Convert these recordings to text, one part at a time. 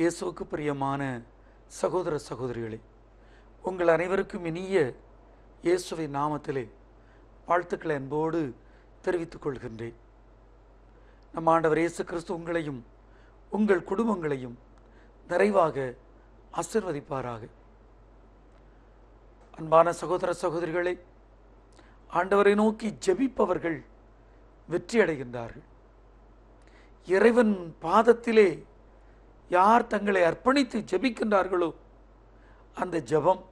இயேசுக்கு பிரியமான சகோதர சகோதரிகளே உங்கள் அனைவருக்கும் இனிய இயேசுவை நாமத்திலே வாழ்த்துக்களை அன்போடு தெரிவித்துக் கொள்கின்றேன் நம் ஆண்டவர் இயேசு கிறிஸ்து உங்களையும் உங்கள் குடும்பங்களையும் நிறைவாக ஆசிர்வதிப்பாராக அன்பான சகோதர சகோதரிகளை ஆண்டவரை நோக்கி ஜெபிப்பவர்கள் வெற்றியடைகின்றார்கள் இறைவன் பாதத்திலே யார் தங்களை அர்ப்பணித்து ஜெபிக்கின்றார்களோ அந்த ஜெபம்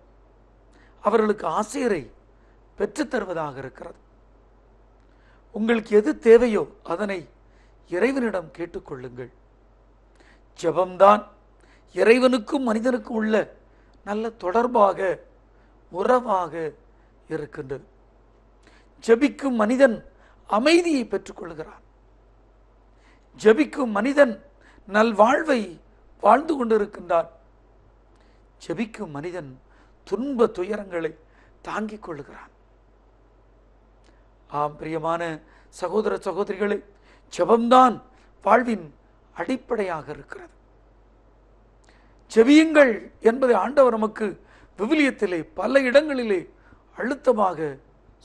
அவர்களுக்கு ஆசிரியரை பெற்றுத்தருவதாக இருக்கிறது உங்களுக்கு எது தேவையோ அதனை இறைவனிடம் கேட்டுக்கொள்ளுங்கள் ஜபம்தான் இறைவனுக்கும் மனிதனுக்கும் உள்ள நல்ல தொடர்பாக உறவாக இருக்கின்றது ஜபிக்கும் மனிதன் அமைதியை பெற்றுக்கொள்கிறான் ஜபிக்கும் மனிதன் நல்வாழ்வை வாழ்ந்து கொண்டிருக்கின்றார் ஜெபிக்கும் மனிதன் துன்ப துயரங்களை தாங்கிக் கொள்கிறான் ஆம் பிரியமான சகோதர சகோதரிகளை ஜெபம்தான் வாழ்வின் அடிப்படையாக இருக்கிறது ஜெபியுங்கள் என்பதை ஆண்டவர் நமக்கு விவிலியத்திலே பல இடங்களிலே அழுத்தமாக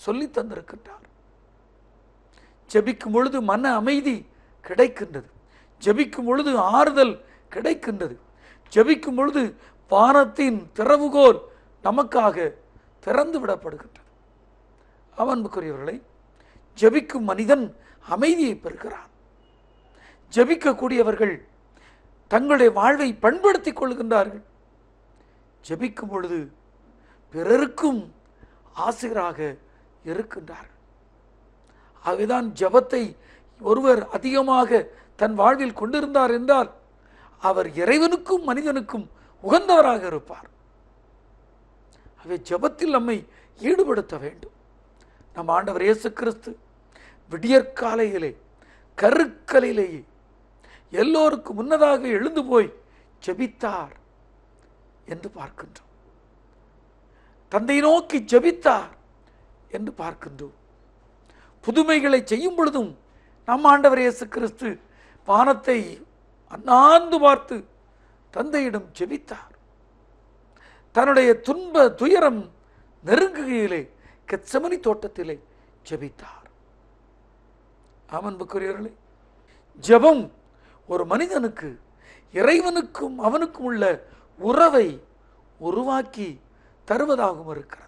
சொல்லி தந்திருக்கின்றார் ஜெபிக்கும் பொழுது மன அமைதி கிடைக்கின்றது ஜபிக்கும் பொழுது ஆறுதல் கிடைக்கின்றது ஜெபிக்கும் பொழுது வானத்தின் திறவுகோல் நமக்காக திறந்து விடப்படுகின்றது அவன்புக்குரியவர்களை ஜெபிக்கும் மனிதன் அமைதியை பெறுகிறான் ஜெபிக்கக்கூடியவர்கள் தங்களுடைய வாழ்வை பண்படுத்திக் கொள்கின்றார்கள் ஜபிக்கும் பொழுது பிறருக்கும் ஆசிரியராக இருக்கின்றார்கள் ஆகவேதான் ஜபத்தை ஒருவர் அதிகமாக தன் வாழ்வில் கொண்டிருந்தார் என்றால் அவர் இறைவனுக்கும் மனிதனுக்கும் உகந்தவராக இருப்பார் அவை ஜபத்தில் நம்மை ஈடுபடுத்த வேண்டும் நம் ஆண்டவர் இயேசு கிறிஸ்து விடியற்காலையிலே கருக்கலையிலேயே எல்லோருக்கும் முன்னதாக எழுந்து போய் ஜபித்தார் என்று பார்க்கின்றோம் தந்தை நோக்கி ஜபித்தார் என்று பார்க்கின்றோம் புதுமைகளை செய்யும் பொழுதும் நம் ஆண்டவர் இயேசு கிறிஸ்து பானத்தை அண்ணாந்து பார்த்து தந்தையிடம் செபித்தார் தன்னுடைய துன்ப துயரம் நெருங்குகையிலே கெச்சமணி தோட்டத்திலே ஜெபித்தார் ஆமன்புக்குரியவர்களே ஜபம் ஒரு மனிதனுக்கு இறைவனுக்கும் அவனுக்கும் உள்ள உறவை உருவாக்கி தருவதாகவும் இருக்கிறது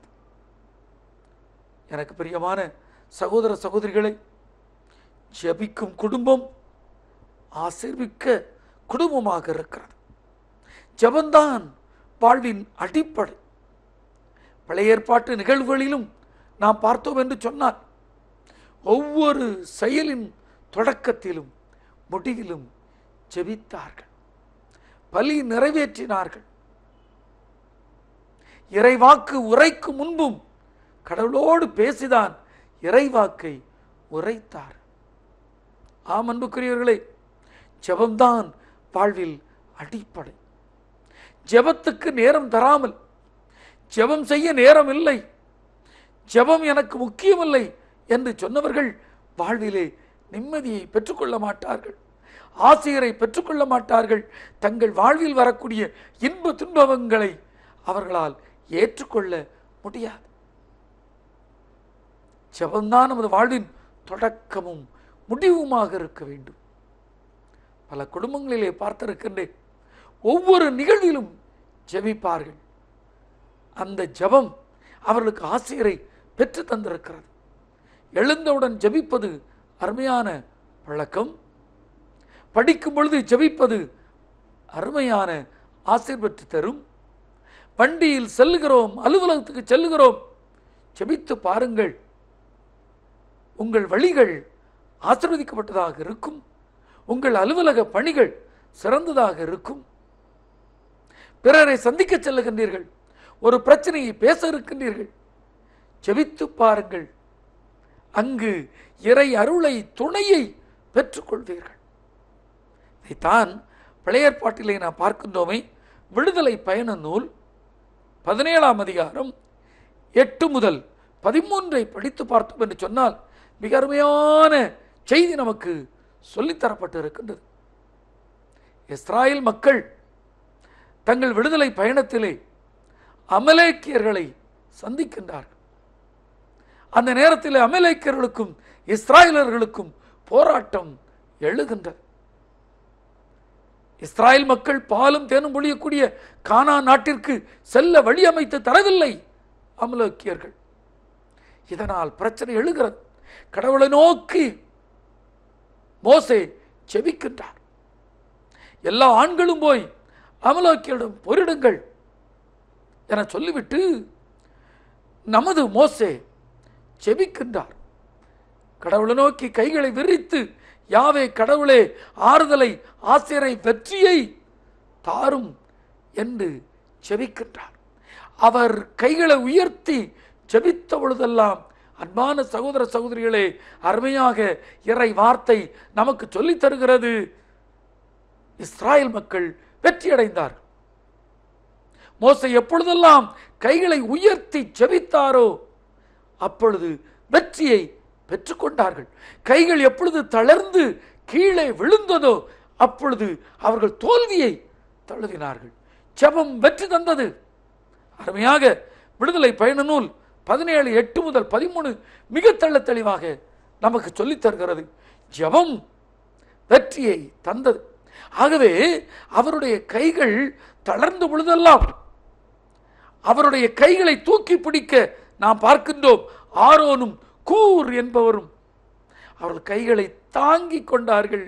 எனக்கு பிரியமான சகோதர சகோதரிகளை ஜபிக்கும் குடும்பம் ஆசீர்விக்க குடும்பமாக இருக்கிறது ஜபந்தான் வாழ்வின் அடிப்படை பழைய ஏற்பாட்டு நிகழ்வுகளிலும் நாம் பார்த்தோம் என்று சொன்னால் ஒவ்வொரு செயலின் தொடக்கத்திலும் முடிவிலும் ஜெபித்தார்கள் பலி நிறைவேற்றினார்கள் இறைவாக்கு உரைக்கு முன்பும் கடவுளோடு பேசிதான் இறைவாக்கை உரைத்தார் ஆம் அன்புக்குரியவர்களே ஜபம்தான் வாழ்வில் அடிப்படை ஜபத்துக்கு நேரம் தராமல் ஜபம் செய்ய நேரம் இல்லை ஜபம் எனக்கு முக்கியமில்லை என்று சொன்னவர்கள் வாழ்விலே நிம்மதியை பெற்றுக்கொள்ள மாட்டார்கள் ஆசிரியரை பெற்றுக்கொள்ள மாட்டார்கள் தங்கள் வாழ்வில் வரக்கூடிய இன்ப துன்பவங்களை அவர்களால் ஏற்றுக்கொள்ள முடியாது ஜபம்தான் நமது வாழ்வின் தொடக்கமும் முடிவுமாக இருக்க வேண்டும் பல குடும்பங்களிலே பார்த்திருக்கின்றேன் ஒவ்வொரு நிகழ்விலும் ஜெபிப்பார்கள் அந்த ஜபம் அவர்களுக்கு ஆசிரியரை பெற்று தந்திருக்கிறது எழுந்தவுடன் ஜபிப்பது அருமையான பழக்கம் படிக்கும் பொழுது ஜபிப்பது அருமையான ஆசிர் பெற்று தரும் வண்டியில் செல்லுகிறோம் அலுவலகத்துக்கு செல்லுகிறோம் ஜபித்து பாருங்கள் உங்கள் வழிகள் ஆசிர்வதிக்கப்பட்டதாக இருக்கும் உங்கள் அலுவலக பணிகள் சிறந்ததாக இருக்கும் பிறரை சந்திக்க செல்லுகின்றீர்கள் ஒரு பிரச்சனையை பேச இருக்கின்றீர்கள் செவித்து பாருங்கள் அங்கு இறை அருளை துணையை பெற்றுக்கொள்வீர்கள் இதைத்தான் பாட்டிலே நாம் பார்க்கின்றோமே விடுதலை பயண நூல் பதினேழாம் அதிகாரம் எட்டு முதல் பதிமூன்றை படித்து பார்த்தோம் என்று சொன்னால் மிக அருமையான செய்தி நமக்கு சொல்லித்தரப்பட்டு இருக்கின்றது இஸ்ராயல் மக்கள் தங்கள் விடுதலை பயணத்திலே அமலேக்கியர்களை சந்திக்கின்றார்கள் அந்த நேரத்தில் அமலேக்கியர்களுக்கும் இஸ்ராயலர்களுக்கும் போராட்டம் எழுகின்றது இஸ்ராயல் மக்கள் பாலும் தேனும் ஒழியக்கூடிய கானா நாட்டிற்கு செல்ல வழி அமைத்து தரவில்லை அமலோக்கியர்கள் இதனால் பிரச்சனை எழுகிறது கடவுளை நோக்கி மோசே செபிக்கின்றார் எல்லா ஆண்களும் போய் அமலோக்கியிடம் பொறிடுங்கள் என சொல்லிவிட்டு நமது மோசே செபிக்கின்றார் கடவுளை நோக்கி கைகளை விரித்து யாவே கடவுளே ஆறுதலை ஆசிரியரை வெற்றியை தாரும் என்று செபிக்கின்றார் அவர் கைகளை உயர்த்தி ஜெபித்த பொழுதெல்லாம் அன்பான சகோதர சகோதரிகளே அருமையாக இறை வார்த்தை நமக்கு சொல்லித் தருகிறது இஸ்ராயல் மக்கள் வெற்றியடைந்தார் மோசை எப்பொழுதெல்லாம் கைகளை உயர்த்தி செவித்தாரோ அப்பொழுது வெற்றியை பெற்றுக்கொண்டார்கள் கைகள் எப்பொழுது தளர்ந்து கீழே விழுந்ததோ அப்பொழுது அவர்கள் தோல்வியை தழுவினார்கள் செபம் வெற்றி தந்தது அருமையாக விடுதலை பயண நூல் பதினேழு எட்டு முதல் பதிமூணு மிக தள்ள தெளிவாக நமக்கு சொல்லித் தருகிறது ஜபம் வெற்றியை தந்தது ஆகவே அவருடைய கைகள் தளர்ந்து பொழுதெல்லாம் அவருடைய கைகளை தூக்கி பிடிக்க நாம் பார்க்கின்றோம் ஆரோனும் கூர் என்பவரும் அவர்கள் கைகளை தாங்கி கொண்டார்கள்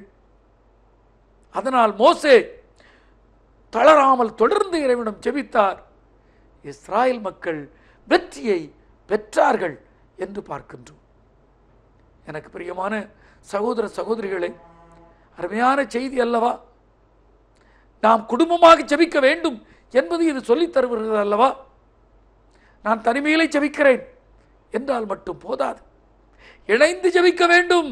அதனால் மோசே தளராமல் தொடர்ந்து இறைவனிடம் ஜெபித்தார் இஸ்ராயல் மக்கள் வெற்றியை பெற்றார்கள் என்று பார்க்கின்றோம் எனக்கு பிரியமான சகோதர சகோதரிகளே அருமையான செய்தி அல்லவா நாம் குடும்பமாக செபிக்க வேண்டும் என்பது இது சொல்லித் தருவது அல்லவா நான் தனிமையிலே செபிக்கிறேன் என்றால் மட்டும் போதாது இணைந்து ஜபிக்க வேண்டும்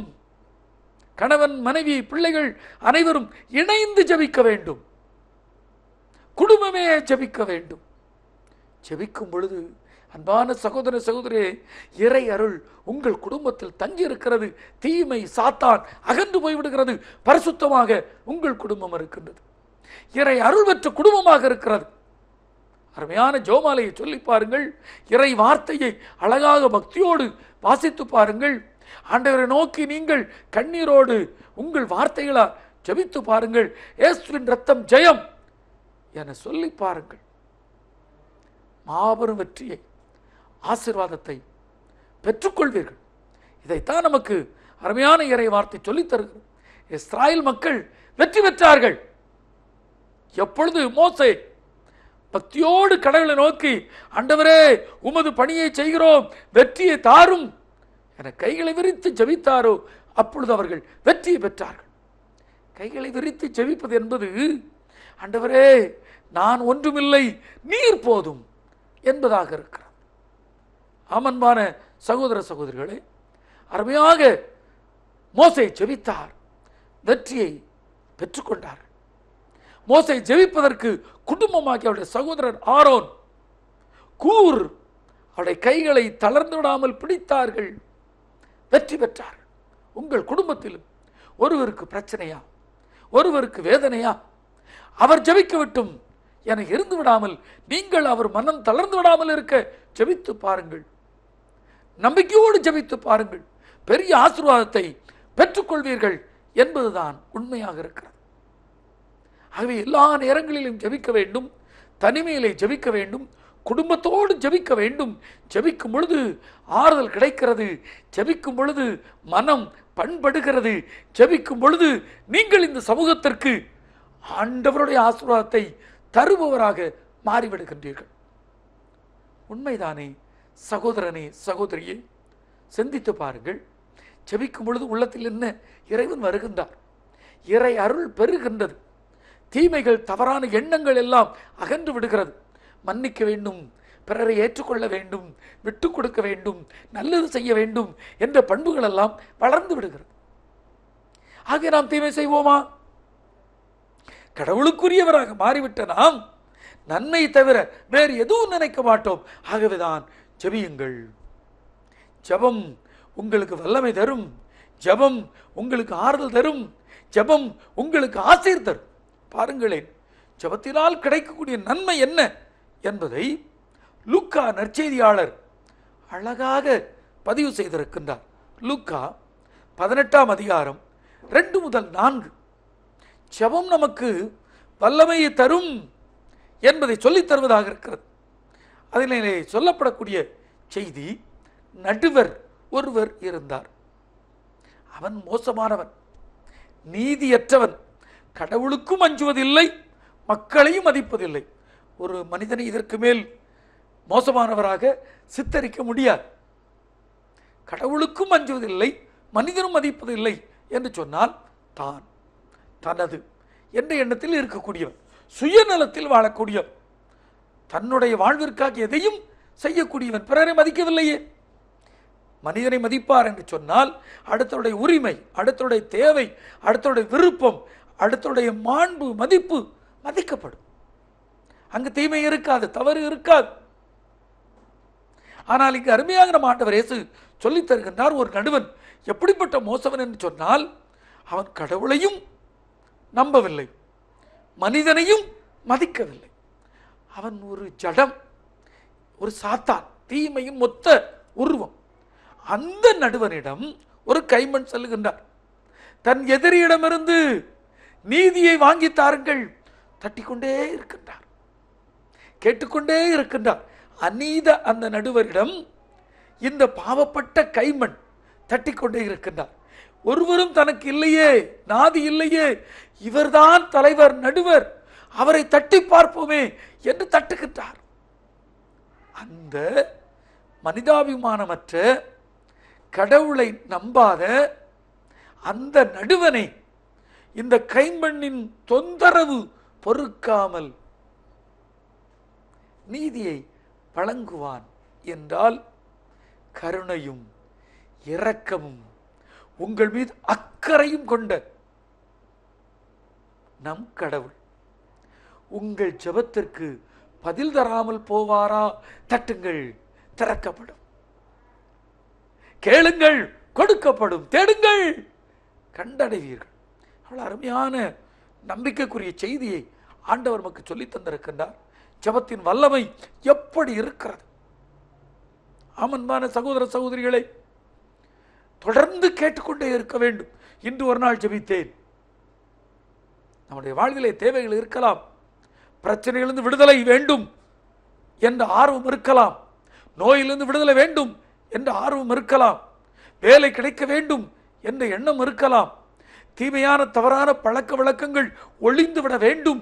கணவன் மனைவி பிள்ளைகள் அனைவரும் இணைந்து ஜபிக்க வேண்டும் குடும்பமே ஜபிக்க வேண்டும் ஜபிக்கும் பொழுது அன்பான சகோதர சகோதரி இறை அருள் உங்கள் குடும்பத்தில் தங்கி இருக்கிறது தீமை சாத்தான் அகன்று போய்விடுகிறது பரிசுத்தமாக உங்கள் குடும்பம் இருக்கின்றது இறை அருள் பெற்ற குடும்பமாக இருக்கிறது அருமையான ஜோமாலையை சொல்லி பாருங்கள் இறை வார்த்தையை அழகாக பக்தியோடு வாசித்து பாருங்கள் ஆண்டவரை நோக்கி நீங்கள் கண்ணீரோடு உங்கள் வார்த்தைகளால் ஜபித்து பாருங்கள் இயேசுவின் ரத்தம் ஜெயம் என சொல்லி பாருங்கள் மாபெரும் வெற்றியை ஆசிர்வாதத்தை பெற்றுக்கொள்வீர்கள் இதைத்தான் நமக்கு அருமையான இறை வார்த்தை சொல்லித் இஸ்ராயல் மக்கள் வெற்றி பெற்றார்கள் எப்பொழுது மோசை பக்தியோடு கடவுளை நோக்கி அண்டவரே உமது பணியை செய்கிறோம் வெற்றியை தாரும் என கைகளை விரித்து ஜபித்தாரோ அப்பொழுது அவர்கள் வெற்றியை பெற்றார்கள் கைகளை விரித்து ஜபிப்பது என்பது அண்டவரே நான் ஒன்றுமில்லை நீர் போதும் என்பதாக இருக்கிறது அமன்பான சகோதர சகோதரிகளே அருமையாக மோசை ஜெபித்தார் வெற்றியை பெற்றுக்கொண்டார் மோசை ஜெபிப்பதற்கு குடும்பமாகி அவருடைய சகோதரர் ஆரோன் கூர் அவருடைய கைகளை தளர்ந்து விடாமல் பிடித்தார்கள் வெற்றி பெற்றார் உங்கள் குடும்பத்திலும் ஒருவருக்கு பிரச்சனையா ஒருவருக்கு வேதனையா அவர் ஜபிக்க விட்டும் என இருந்து விடாமல் நீங்கள் அவர் மனம் தளர்ந்து விடாமல் இருக்க ஜபித்து பாருங்கள் நம்பிக்கையோடு ஜபித்து பாருங்கள் பெரிய ஆசீர்வாதத்தை பெற்றுக்கொள்வீர்கள் என்பதுதான் உண்மையாக இருக்கிறது ஆகவே எல்லா நேரங்களிலும் ஜபிக்க வேண்டும் தனிமையிலே ஜபிக்க வேண்டும் குடும்பத்தோடு ஜபிக்க வேண்டும் ஜபிக்கும் பொழுது ஆறுதல் கிடைக்கிறது ஜபிக்கும் பொழுது மனம் பண்படுகிறது ஜபிக்கும் பொழுது நீங்கள் இந்த சமூகத்திற்கு ஆண்டவருடைய ஆசீர்வாதத்தை தருபவராக மாறிவிடுகின்றீர்கள் உண்மைதானே சகோதரனே சகோதரியை சிந்தித்து பாருங்கள் செபிக்கும் பொழுது உள்ளத்தில் என்ன இறைவன் வருகின்றார் இறை அருள் பெறுகின்றது தீமைகள் தவறான எண்ணங்கள் எல்லாம் அகன்று விடுகிறது மன்னிக்க வேண்டும் பிறரை ஏற்றுக்கொள்ள வேண்டும் விட்டு கொடுக்க வேண்டும் நல்லது செய்ய வேண்டும் என்ற பண்புகள் எல்லாம் வளர்ந்து விடுகிறது ஆகிய நாம் தீமை செய்வோமா கடவுளுக்குரியவராக மாறிவிட்ட நாம் நன்மை தவிர வேறு எதுவும் நினைக்க மாட்டோம் ஆகவேதான் ஜெபியுங்கள் ஜபம் உங்களுக்கு வல்லமை தரும் ஜபம் உங்களுக்கு ஆறுதல் தரும் ஜபம் உங்களுக்கு ஆசீர் தரும் பாருங்களேன் ஜபத்தினால் கிடைக்கக்கூடிய நன்மை என்ன என்பதை லுக்கா நற்செய்தியாளர் அழகாக பதிவு செய்திருக்கின்றார் லுக்கா பதினெட்டாம் அதிகாரம் ரெண்டு முதல் நான்கு ஜபம் நமக்கு வல்லமையை தரும் என்பதை சொல்லித் தருவதாக இருக்கிறது அதில் சொல்லப்படக்கூடிய செய்தி நடுவர் ஒருவர் இருந்தார் அவன் மோசமானவன் நீதியற்றவன் கடவுளுக்கும் அஞ்சுவதில்லை மக்களையும் மதிப்பதில்லை ஒரு மனிதனை இதற்கு மேல் மோசமானவராக சித்தரிக்க முடியாது கடவுளுக்கும் அஞ்சுவதில்லை மனிதனும் மதிப்பதில்லை என்று சொன்னால் தான் தனது என்ற எண்ணத்தில் இருக்கக்கூடியவன் சுயநலத்தில் வாழக்கூடியவன் தன்னுடைய வாழ்விற்காக எதையும் செய்யக்கூடியவன் பிறரை மதிக்கவில்லையே மனிதனை மதிப்பார் என்று சொன்னால் அடுத்தருடைய உரிமை அடுத்தருடைய தேவை அடுத்தருடைய விருப்பம் அடுத்தருடைய மாண்பு மதிப்பு மதிக்கப்படும் அங்கு தீமை இருக்காது தவறு இருக்காது ஆனால் இங்கு அருமையாக நம்ம ஆண்டவர் இயேசு சொல்லித் தருகின்றார் ஒரு நடுவன் எப்படிப்பட்ட மோசவன் என்று சொன்னால் அவன் கடவுளையும் நம்பவில்லை மனிதனையும் மதிக்கவில்லை அவன் ஒரு ஜடம் ஒரு சாத்தான் தீமையும் மொத்த உருவம் அந்த நடுவனிடம் ஒரு கைமண் செல்லுகின்றார் தன் எதிரியிடமிருந்து நீதியை வாங்கி தாருங்கள் தட்டிக்கொண்டே இருக்கின்றார் கேட்டுக்கொண்டே இருக்கின்றார் அநீத அந்த நடுவரிடம் இந்த பாவப்பட்ட கைமண் தட்டிக்கொண்டே இருக்கின்றார் ஒருவரும் தனக்கு இல்லையே நாதி இல்லையே இவர்தான் தலைவர் நடுவர் அவரை தட்டி பார்ப்போமே என்று தட்டுகின்றார் அந்த மனிதாபிமானமற்ற கடவுளை நம்பாத அந்த நடுவனை இந்த கைம்பண்ணின் தொந்தரவு பொறுக்காமல் நீதியை வழங்குவான் என்றால் கருணையும் இரக்கமும் உங்கள் மீது அக்கறையும் கொண்ட நம் கடவுள் உங்கள் ஜபத்திற்கு பதில் தராமல் போவாரா தட்டுங்கள் திறக்கப்படும் கேளுங்கள் கொடுக்கப்படும் தேடுங்கள் கண்டடைவீர்கள் அவ்வளோ அருமையான நம்பிக்கைக்குரிய செய்தியை ஆண்டவர் நமக்கு சொல்லி தந்திருக்கின்றார் ஜபத்தின் வல்லமை எப்படி இருக்கிறது ஆமன்பான சகோதர சகோதரிகளை தொடர்ந்து கேட்டுக்கொண்டே இருக்க வேண்டும் இன்று ஒரு நாள் ஜபித்தேன் நம்முடைய வாழ்விலே தேவைகள் இருக்கலாம் பிரச்சனையிலிருந்து விடுதலை வேண்டும் என்ற ஆர்வம் இருக்கலாம் நோயிலிருந்து விடுதலை வேண்டும் என்ற ஆர்வம் இருக்கலாம் வேலை கிடைக்க வேண்டும் என்ற எண்ணம் இருக்கலாம் தீமையான தவறான பழக்க வழக்கங்கள் ஒழிந்து விட வேண்டும்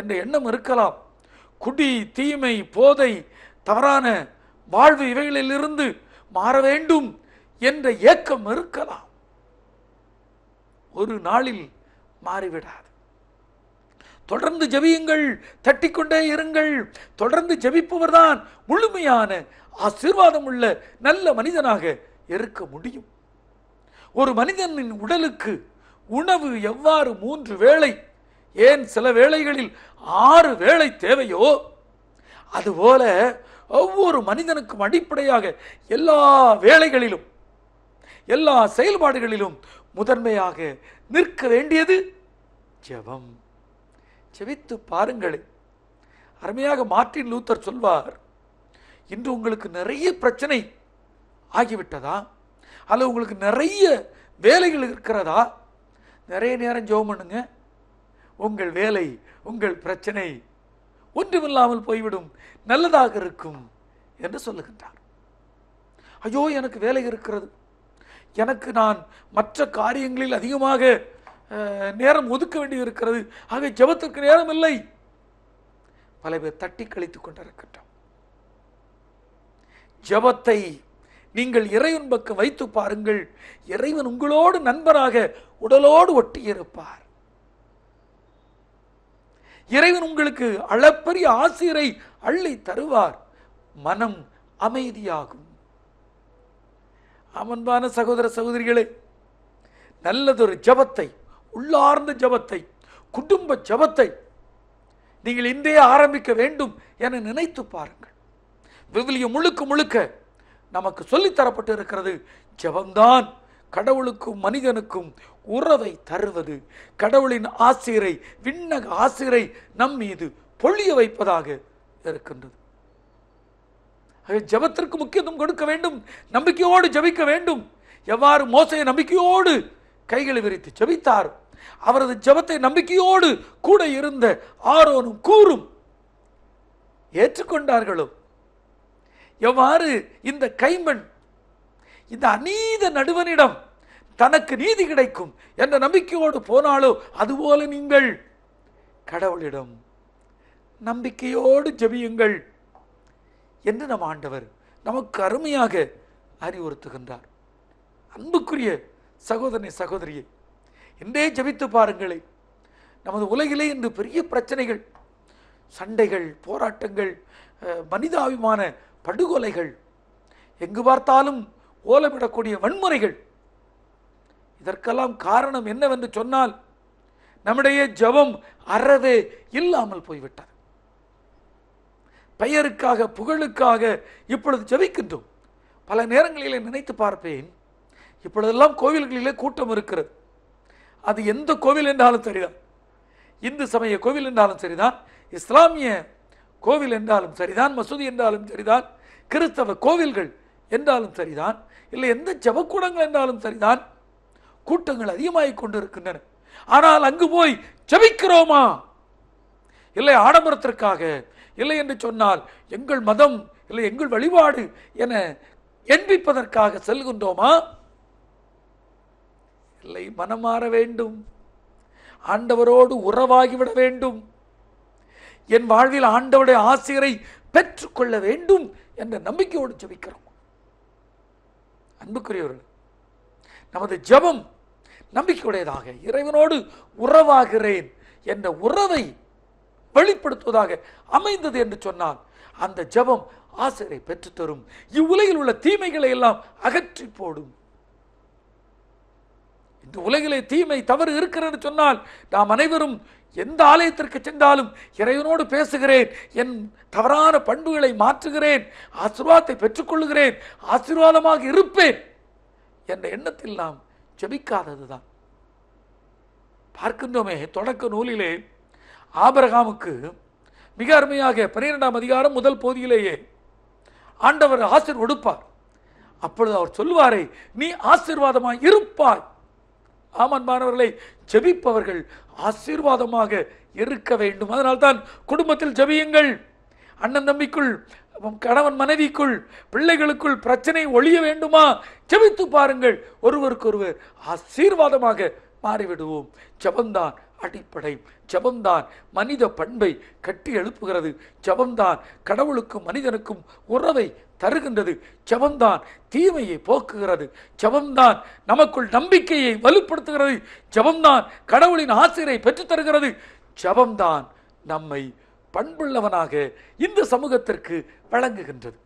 என்ற எண்ணம் இருக்கலாம் குடி தீமை போதை தவறான வாழ்வு இவைகளிலிருந்து மாற வேண்டும் என்ற ஏக்கம் இருக்கலாம் ஒரு நாளில் மாறிவிடாது தொடர்ந்து ஜபியுங்கள் தட்டிக்கொண்டே இருங்கள் தொடர்ந்து தான் முழுமையான ஆசீர்வாதம் உள்ள நல்ல மனிதனாக இருக்க முடியும் ஒரு மனிதனின் உடலுக்கு உணவு எவ்வாறு மூன்று வேளை ஏன் சில வேளைகளில் ஆறு வேளை தேவையோ அதுபோல ஒவ்வொரு மனிதனுக்கும் அடிப்படையாக எல்லா வேலைகளிலும் எல்லா செயல்பாடுகளிலும் முதன்மையாக நிற்க வேண்டியது ஜபம் செவித்து பாருங்களே அருமையாக மார்ட்டின் லூத்தர் சொல்வார் இன்று உங்களுக்கு நிறைய பிரச்சனை ஆகிவிட்டதா அல்லது உங்களுக்கு நிறைய வேலைகள் இருக்கிறதா நிறைய நேரம் ஜோம் பண்ணுங்க உங்கள் வேலை உங்கள் பிரச்சனை ஒன்றுமில்லாமல் போய்விடும் நல்லதாக இருக்கும் என்று சொல்லுகின்றார் ஐயோ எனக்கு வேலை இருக்கிறது எனக்கு நான் மற்ற காரியங்களில் அதிகமாக நேரம் ஒதுக்க வேண்டி இருக்கிறது ஆக ஜபத்திற்கு நேரம் இல்லை பல பேர் தட்டி கழித்துக் கொண்டிருக்கின்றோம் ஜபத்தை நீங்கள் இறைவன் பக்கம் வைத்து பாருங்கள் இறைவன் உங்களோடு நண்பராக உடலோடு ஒட்டி இருப்பார் இறைவன் உங்களுக்கு அளப்பரிய ஆசிரியரை அள்ளி தருவார் மனம் அமைதியாகும் அமன்பான சகோதர சகோதரிகளே நல்லதொரு ஜபத்தை உள்ளார்ந்த ஜபத்தை குடும்ப ஜபத்தை நீங்கள் இந்தே ஆரம்பிக்க வேண்டும் என நினைத்து பாருங்கள் விவிலியம் முழுக்க முழுக்க நமக்கு சொல்லித்தரப்பட்டு இருக்கிறது ஜபந்தான் கடவுளுக்கும் மனிதனுக்கும் உறவை தருவது கடவுளின் ஆசிரை விண்ணக ஆசிரை நம் மீது பொழிய வைப்பதாக இருக்கின்றது ஜபத்திற்கு முக்கியத்துவம் கொடுக்க வேண்டும் நம்பிக்கையோடு ஜபிக்க வேண்டும் எவ்வாறு மோசையை நம்பிக்கையோடு கைகளை விரித்து ஜபித்தாரோ அவரது ஜபத்தை நம்பிக்கையோடு கூட இருந்த ஆரோனும் கூறும் ஏற்றுக்கொண்டார்களோ எவ்வாறு இந்த கைமண் இந்த அநீத நடுவனிடம் தனக்கு நீதி கிடைக்கும் என்ற நம்பிக்கையோடு போனாலோ அதுபோல நீங்கள் கடவுளிடம் நம்பிக்கையோடு ஜபியுங்கள் என்று நம் ஆண்டவர் நமக்கு அருமையாக அறிவுறுத்துகின்றார் அன்புக்குரிய சகோதரனை சகோதரியை என்றே ஜபித்து பாருங்களேன் நமது உலகிலே இன்று பெரிய பிரச்சனைகள் சண்டைகள் போராட்டங்கள் மனிதாபிமான படுகொலைகள் எங்கு பார்த்தாலும் ஓலமிடக்கூடிய வன்முறைகள் இதற்கெல்லாம் காரணம் என்னவென்று சொன்னால் நம்முடைய ஜபம் அறவே இல்லாமல் போய்விட்டது பெயருக்காக புகழுக்காக இப்பொழுது ஜபிக்கின்றோம் பல நேரங்களிலே நினைத்து பார்ப்பேன் இப்பொழுதெல்லாம் கோவில்களிலே கூட்டம் இருக்கிறது அது எந்த கோவில் என்றாலும் சரிதான் இந்து சமய கோவில் என்றாலும் சரிதான் இஸ்லாமிய கோவில் என்றாலும் சரிதான் மசூதி என்றாலும் சரிதான் கிறிஸ்தவ கோவில்கள் என்றாலும் சரிதான் இல்லை எந்த ஜபக்கூடங்கள் என்றாலும் சரிதான் கூட்டங்கள் அதிகமாகி கொண்டிருக்கின்றன ஆனால் அங்கு போய் ஜபிக்கிறோமா இல்லை ஆடம்பரத்திற்காக இல்லை என்று சொன்னால் எங்கள் மதம் இல்லை எங்கள் வழிபாடு என எண்பிப்பதற்காக செல்கின்றோமா இல்லை மனம் மாற வேண்டும் ஆண்டவரோடு உறவாகிவிட வேண்டும் என் வாழ்வில் ஆண்டவருடைய ஆசிரியரை பெற்றுக்கொள்ள வேண்டும் என்ற நம்பிக்கையோடு ஜபிக்கிறோம் அன்புக்குரியவர்கள் நமது ஜபம் நம்பிக்கையுடையதாக இறைவனோடு உறவாகிறேன் என்ற உறவை வெளிப்படுத்துவதாக அமைந்தது என்று சொன்னால் அந்த ஜபம் ஆசிரியரை பெற்றுத்தரும் இவ்வுலகில் உள்ள தீமைகளை எல்லாம் அகற்றி போடும் இந்த உலகிலே தீமை தவறு இருக்கிறது சொன்னால் நாம் அனைவரும் எந்த ஆலயத்திற்கு சென்றாலும் இறைவனோடு பேசுகிறேன் என் தவறான பண்புகளை மாற்றுகிறேன் ஆசீர்வாதத்தை பெற்றுக்கொள்கிறேன் ஆசீர்வாதமாக இருப்பேன் என்ற எண்ணத்தில் நாம் ஜெபிக்காததுதான் பார்க்கின்றோமே தொடக்க நூலிலே ஆபரகாமுக்கு மிக அருமையாக பனிரெண்டாம் அதிகாரம் முதல் போதியிலேயே ஆண்டவர் ஆசிர் கொடுப்பார் அப்பொழுது அவர் சொல்வாரே நீ ஆசீர்வாதமாக இருப்பாய் ஆமான் மாணவர்களை ஜெபிப்பவர்கள் ஆசீர்வாதமாக இருக்க வேண்டும் அதனால்தான் குடும்பத்தில் ஜெபியுங்கள் அண்ணன் தம்பிக்குள் கணவன் மனைவிக்குள் பிள்ளைகளுக்குள் பிரச்சனை ஒழிய வேண்டுமா ஜெபித்து பாருங்கள் ஒருவருக்கொருவர் ஆசீர்வாதமாக மாறிவிடுவோம் ஜபந்தான் அடிப்படை ஜபம்தான் மனித பண்பை கட்டி எழுப்புகிறது ஜபம்தான் கடவுளுக்கும் மனிதனுக்கும் உறவை தருகின்றது ஜபம்தான் தீமையை போக்குகிறது ஜபம்தான் நமக்குள் நம்பிக்கையை வலுப்படுத்துகிறது ஜபம்தான் கடவுளின் ஆசிரியை பெற்றுத்தருகிறது ஜபம்தான் நம்மை பண்புள்ளவனாக இந்த சமூகத்திற்கு வழங்குகின்றது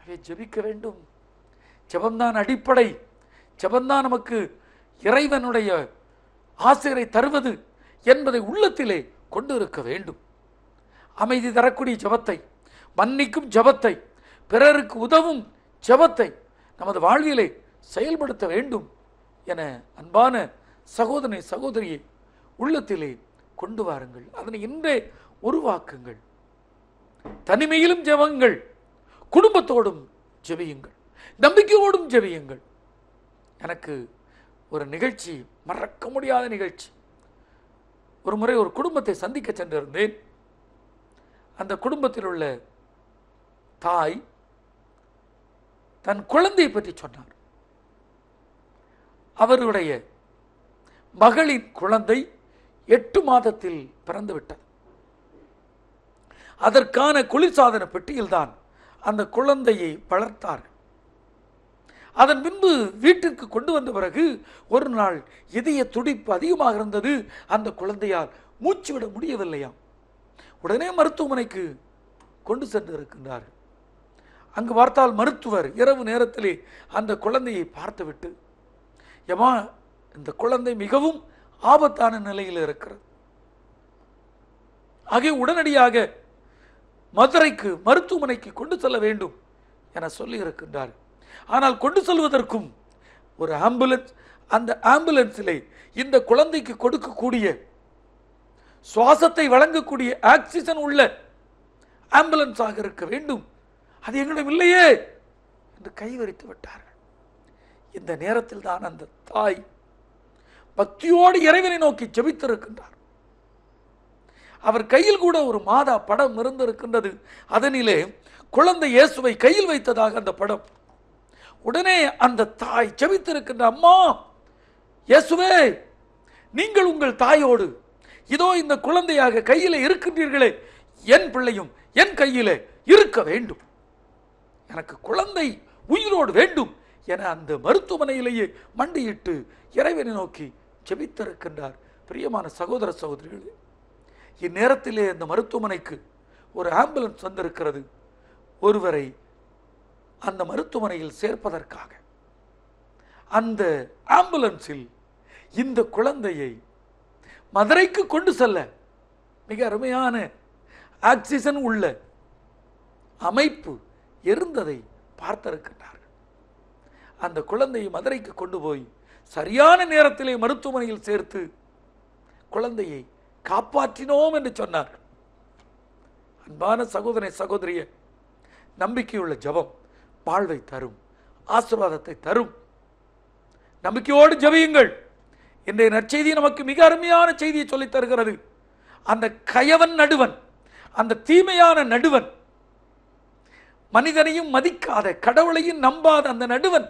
அவை ஜபிக்க வேண்டும் ஜபம்தான் அடிப்படை ஜபம்தான் நமக்கு இறைவனுடைய ஆசிரியரை தருவது என்பதை உள்ளத்திலே கொண்டு இருக்க வேண்டும் அமைதி தரக்கூடிய ஜபத்தை மன்னிக்கும் ஜபத்தை பிறருக்கு உதவும் ஜபத்தை நமது வாழ்விலே செயல்படுத்த வேண்டும் என அன்பான சகோதரனை சகோதரியை உள்ளத்திலே கொண்டு வாருங்கள் அதனை இன்றே உருவாக்குங்கள் தனிமையிலும் ஜபங்கள் குடும்பத்தோடும் ஜெபியுங்கள் நம்பிக்கையோடும் ஜெபியுங்கள் எனக்கு ஒரு நிகழ்ச்சி மறக்க முடியாத நிகழ்ச்சி ஒரு முறை ஒரு குடும்பத்தை சந்திக்க சென்றிருந்தேன் அந்த குடும்பத்தில் உள்ள தாய் தன் குழந்தையை பற்றி சொன்னார் அவருடைய மகளின் குழந்தை எட்டு மாதத்தில் பிறந்து அதற்கான குளிர்சாதன பெட்டியில்தான் அந்த குழந்தையை வளர்த்தார்கள் அதன் பின்பு வீட்டிற்கு கொண்டு வந்த பிறகு ஒரு நாள் இதய துடிப்பு அதிகமாக இருந்தது அந்த குழந்தையால் மூச்சு விட முடியவில்லையாம் உடனே மருத்துவமனைக்கு கொண்டு சென்று இருக்கின்றார்கள் அங்கு பார்த்தால் மருத்துவர் இரவு நேரத்திலே அந்த குழந்தையை பார்த்துவிட்டு எமா இந்த குழந்தை மிகவும் ஆபத்தான நிலையில் இருக்கிறது ஆகிய உடனடியாக மதுரைக்கு மருத்துவமனைக்கு கொண்டு செல்ல வேண்டும் என சொல்லியிருக்கின்றார் ஆனால் கொண்டு செல்வதற்கும் ஒரு ஆம்புலன்ஸ் அந்த ஆம்புலன்ஸில் இந்த குழந்தைக்கு கொடுக்கக்கூடிய சுவாசத்தை வழங்கக்கூடிய ஆக்சிஜன் உள்ள ஆம்புலன்ஸாக இருக்க வேண்டும் அது எங்களிடம் இல்லையே என்று கைவரித்து விட்டார்கள் இந்த நேரத்தில் தான் அந்த தாய் பக்தியோடு இறைவனை நோக்கி ஜெபித்திருக்கின்றார் அவர் கையில் கூட ஒரு மாதா படம் இருந்திருக்கின்றது அதனிலே குழந்தை இயேசுவை கையில் வைத்ததாக அந்த படம் உடனே அந்த தாய் செவித்திருக்கின்ற அம்மா இயேசுவே நீங்கள் உங்கள் தாயோடு இதோ இந்த குழந்தையாக கையில் இருக்கின்றீர்களே என் பிள்ளையும் என் கையில் இருக்க வேண்டும் எனக்கு குழந்தை உயிரோடு வேண்டும் என அந்த மருத்துவமனையிலேயே மண்டியிட்டு இறைவனை நோக்கி ஜெபித்திருக்கின்றார் பிரியமான சகோதர சகோதரிகளே இந்நேரத்திலே அந்த மருத்துவமனைக்கு ஒரு ஆம்புலன்ஸ் வந்திருக்கிறது ஒருவரை அந்த மருத்துவமனையில் சேர்ப்பதற்காக அந்த ஆம்புலன்ஸில் இந்த குழந்தையை மதுரைக்கு கொண்டு செல்ல மிக அருமையான ஆக்சிஜன் உள்ள அமைப்பு இருந்ததை பார்த்திருக்கின்றார்கள் அந்த குழந்தையை மதுரைக்கு கொண்டு போய் சரியான நேரத்திலே மருத்துவமனையில் சேர்த்து குழந்தையை காப்பாற்றினோம் என்று சொன்னார்கள் அன்பான சகோதரனை சகோதரிய நம்பிக்கையுள்ள ஜபம் வாழ்வை தரும் ஆசிர்வாதத்தை தரும் நம்பிக்கையோடு ஜபியுங்கள் இன்றைய நற்செய்தி நமக்கு மிக அருமையான செய்தியை சொல்லித் தருகிறது அந்த கயவன் நடுவன் அந்த தீமையான நடுவன் மனிதனையும் மதிக்காத கடவுளையும் நம்பாத அந்த நடுவன்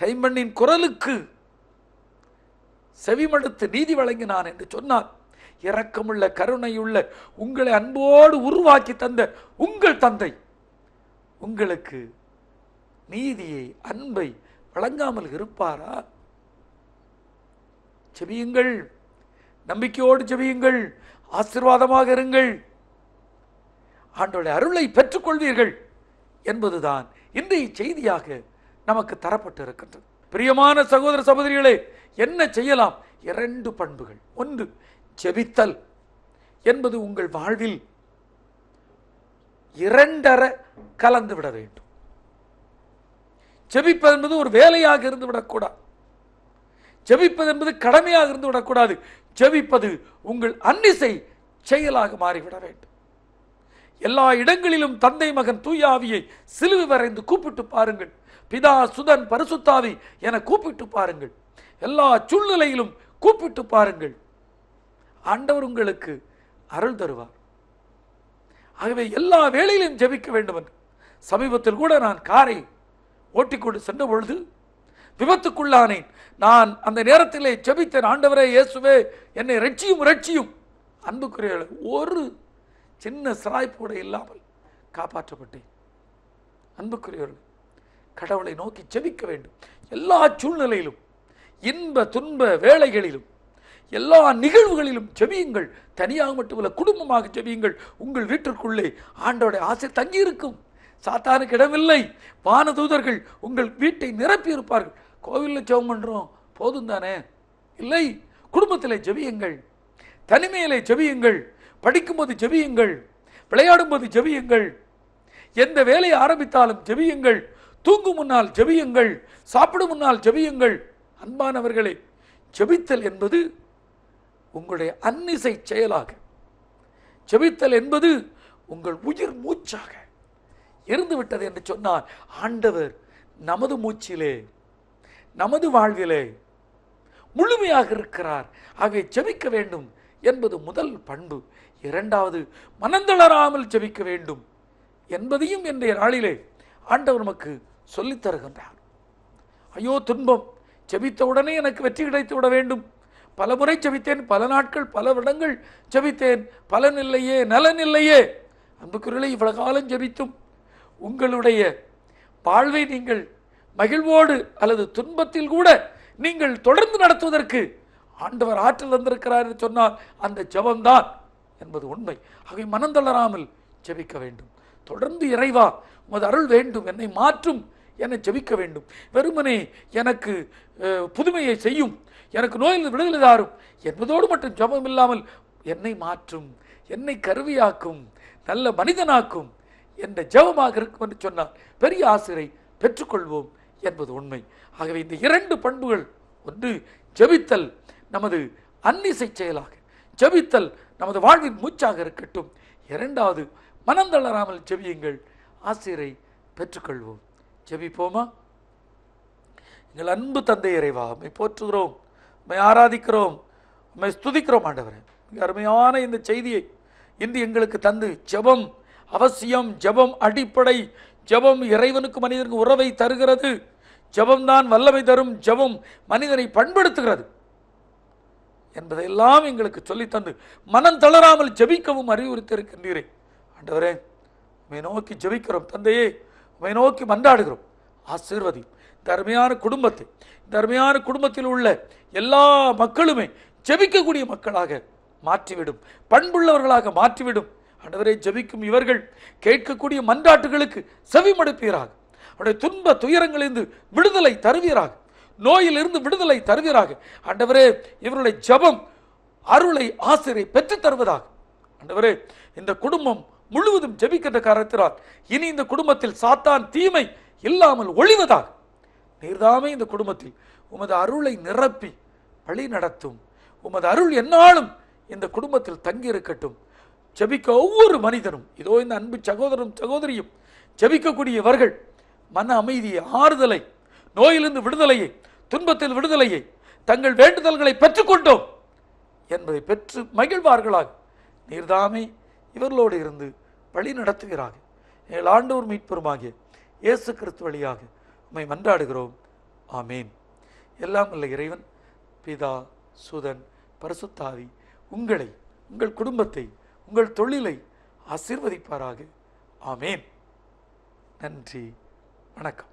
கைமண்ணின் குரலுக்கு செவிமடுத்து நீதி வழங்கினான் என்று சொன்னான் இரக்கமுள்ள கருணையுள்ள உங்களை அன்போடு உருவாக்கி தந்த உங்கள் தந்தை உங்களுக்கு நீதியை அன்பை வழங்காமல் இருப்பாரா செபியுங்கள் நம்பிக்கையோடு செபியுங்கள் ஆசிர்வாதமாக இருங்கள் ஆண்டோடைய அருளை பெற்றுக்கொள்வீர்கள் என்பதுதான் இன்றைய செய்தியாக நமக்கு தரப்பட்டு இருக்கின்றது பிரியமான சகோதர சகோதரிகளே என்ன செய்யலாம் இரண்டு பண்புகள் ஒன்று ஜெபித்தல் என்பது உங்கள் வாழ்வில் இரண்டர கலந்து விட வேண்டும் ஜெபிப்பது என்பது ஒரு வேலையாக இருந்து விடக்கூடாது ஜபிப்பது என்பது கடமையாக இருந்து விடக்கூடாது ஜெபிப்பது உங்கள் அன்னிசை செயலாக மாறிவிட வேண்டும் எல்லா இடங்களிலும் தந்தை மகன் தூயாவியை சிலுவை வரைந்து கூப்பிட்டு பாருங்கள் பிதா சுதன் பரிசுத்தாவி என கூப்பிட்டு பாருங்கள் எல்லா சூழ்நிலையிலும் கூப்பிட்டு பாருங்கள் ஆண்டவர் உங்களுக்கு அருள் தருவார் ஆகவே எல்லா வேளையிலும் ஜெபிக்க வேண்டும் என்று சமீபத்தில் கூட நான் காரை ஓட்டிக்கொண்டு சென்ற பொழுது விபத்துக்குள்ளானேன் நான் அந்த நேரத்திலே ஜபித்தேன் ஆண்டவரே இயேசுவே என்னை ரட்சியும் ரட்சியும் அன்புக்குரிய ஒரு சின்ன சிராய்ப்போடு இல்லாமல் காப்பாற்றப்பட்டேன் அன்புக்குரியவர்கள் கடவுளை நோக்கி ஜெபிக்க வேண்டும் எல்லா சூழ்நிலையிலும் இன்ப துன்ப வேலைகளிலும் எல்லா நிகழ்வுகளிலும் ஜெபியுங்கள் தனியாக மட்டுமல்ல குடும்பமாக ஜெபியுங்கள் உங்கள் வீட்டிற்குள்ளே ஆண்டோடைய ஆசை தங்கியிருக்கும் சாத்தானுக்கு இடமில்லை வான தூதர்கள் உங்கள் வீட்டை நிரப்பி இருப்பார்கள் கோவிலில் ஜெபம் பண்ணுறோம் போதும் தானே இல்லை குடும்பத்தில் ஜெபியுங்கள் தனிமையிலே ஜெபியுங்கள் படிக்கும்போது ஜெபியுங்கள் விளையாடும்போது ஜெபியுங்கள் எந்த வேலையை ஆரம்பித்தாலும் ஜெபியுங்கள் தூங்கும் முன்னால் ஜெபியுங்கள் சாப்பிடும் முன்னால் ஜெபியுங்கள் அன்பானவர்களே ஜெபித்தல் என்பது உங்களுடைய அன்னிசை செயலாக ஜெபித்தல் என்பது உங்கள் உயிர் மூச்சாக இருந்து விட்டது என்று சொன்னால் ஆண்டவர் நமது மூச்சிலே நமது வாழ்விலே முழுமையாக இருக்கிறார் ஆகவே ஜெபிக்க வேண்டும் என்பது முதல் பண்பு இரண்டாவது மனந்தளராமல் ஜெபிக்க வேண்டும் என்பதையும் என்ற நாளிலே ஆண்டவர் நமக்கு சொல்லித் தருகின்றார் ஐயோ துன்பம் ஜெபித்தவுடனே எனக்கு வெற்றி கிடைத்து விட வேண்டும் பல முறை ஜெபித்தேன் பல நாட்கள் பல இடங்கள் ஜெபித்தேன் பலனில்லையே நலனில்லையே அன்புக்குரலை இவ்வளவு காலம் ஜபித்தும் உங்களுடைய வாழ்வை நீங்கள் மகிழ்வோடு அல்லது துன்பத்தில் கூட நீங்கள் தொடர்ந்து நடத்துவதற்கு ஆண்டவர் ஆற்றல் வந்திருக்கிறார் என்று சொன்னால் அந்த ஜபம்தான் என்பது உண்மை அவை மனம் தளராமல் ஜெபிக்க வேண்டும் தொடர்ந்து இறைவா உமது அருள் வேண்டும் என்னை மாற்றும் என்னை ஜெபிக்க வேண்டும் வெறுமனே எனக்கு புதுமையை செய்யும் எனக்கு நோயில் விடுதலை தாரும் என்பதோடு மட்டும் ஜபம் இல்லாமல் என்னை மாற்றும் என்னை கருவியாக்கும் நல்ல மனிதனாக்கும் என்ற ஜெபமாக இருக்கும் என்று சொன்னால் பெரிய ஆசிரியை பெற்றுக்கொள்வோம் என்பது உண்மை ஆகவே இந்த இரண்டு பண்புகள் ஒன்று ஜெபித்தல் நமது அன்னிசை செயலாக ஜெபித்தல் நமது வாழ்வின் மூச்சாக இருக்கட்டும் இரண்டாவது மனம் தளராமல் ஜெபியுங்கள் ஆசிரியரை பெற்றுக்கொள்வோம் ஜெபிப்போமா எங்கள் அன்பு தந்தை இறைவா உண்மை போற்றுகிறோம் உண்மை ஆராதிக்கிறோம் உண்மை ஸ்துதிக்கிறோம் ஆண்டவரே அருமையான இந்த செய்தியை இன்று எங்களுக்கு தந்து ஜெபம் அவசியம் ஜபம் அடிப்படை ஜபம் இறைவனுக்கு மனிதனுக்கு உறவை தருகிறது ஜபம்தான் வல்லமை தரும் ஜபம் மனிதனை பண்படுத்துகிறது என்பதையெல்லாம் எங்களுக்கு சொல்லித்தந்து மனம் தளராமல் ஜபிக்கவும் அறிவுறுத்தி இருக்கின்றீரே ஆண்டவரே உண்மை நோக்கி ஜபிக்கிறோம் தந்தையே உமை நோக்கி மன்றாடுகிறோம் ஆசீர்வதி தர்மையான குடும்பத்தை தர்மையான குடும்பத்தில் உள்ள எல்லா மக்களுமே ஜபிக்கக்கூடிய மக்களாக மாற்றிவிடும் பண்புள்ளவர்களாக மாற்றிவிடும் ஆண்டவரை ஜபிக்கும் இவர்கள் கேட்கக்கூடிய மன்றாட்டுகளுக்கு செவி மடுப்பீராக அவருடைய துன்ப துயரங்களிலிருந்து விடுதலை தருவீராக நோயிலிருந்து விடுதலை தருவீராக ஆண்டவரே இவருடைய ஜபம் அருளை ஆசிரியை பெற்று தருவதாக ஆண்டவரே இந்த குடும்பம் முழுவதும் ஜபிக்கின்ற காரணத்தினால் இனி இந்த குடும்பத்தில் சாத்தான் தீமை இல்லாமல் ஒழிவதாக நீர்தாமே இந்த குடும்பத்தில் உமது அருளை நிரப்பி வழி நடத்தும் உமது அருள் என்னாலும் இந்த குடும்பத்தில் தங்கி இருக்கட்டும் ஜபிக்க ஒவ்வொரு மனிதனும் இதோ இந்த அன்பு சகோதரரும் சகோதரியும் ஜபிக்கக்கூடியவர்கள் மன அமைதியை ஆறுதலை நோயிலிருந்து விடுதலையை துன்பத்தில் விடுதலையை தங்கள் வேண்டுதல்களை பெற்றுக்கொண்டோம் என்பதை பெற்று மகிழ்வார்களாக நீர்தாமே இவர்களோடு இருந்து வழி நடத்துகிறார்கள் எங்கள் ஆண்டோர் மீட்பெருமாகிய இயேசு கிறிஸ்து வழியாக உண்மை மன்றாடுகிறோம் ஆமேன் எல்லாம் உள்ள இறைவன் பிதா சுதன் பரசுத்தாவி உங்களை உங்கள் குடும்பத்தை உங்கள் தொழிலை ஆசிர்வதிப்பாராக ஆமேன் நன்றி வணக்கம்